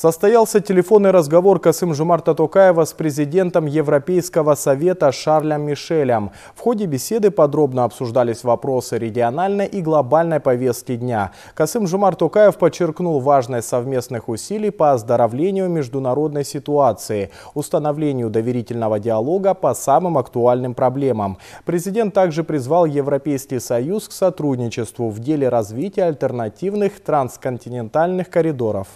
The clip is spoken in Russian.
Состоялся телефонный разговор Касым-Жумарта Токаева с президентом Европейского совета Шарлем Мишелем. В ходе беседы подробно обсуждались вопросы региональной и глобальной повестки дня. Касым-Жумар Токаев подчеркнул важность совместных усилий по оздоровлению международной ситуации, установлению доверительного диалога по самым актуальным проблемам. Президент также призвал Европейский Союз к сотрудничеству в деле развития альтернативных трансконтинентальных коридоров.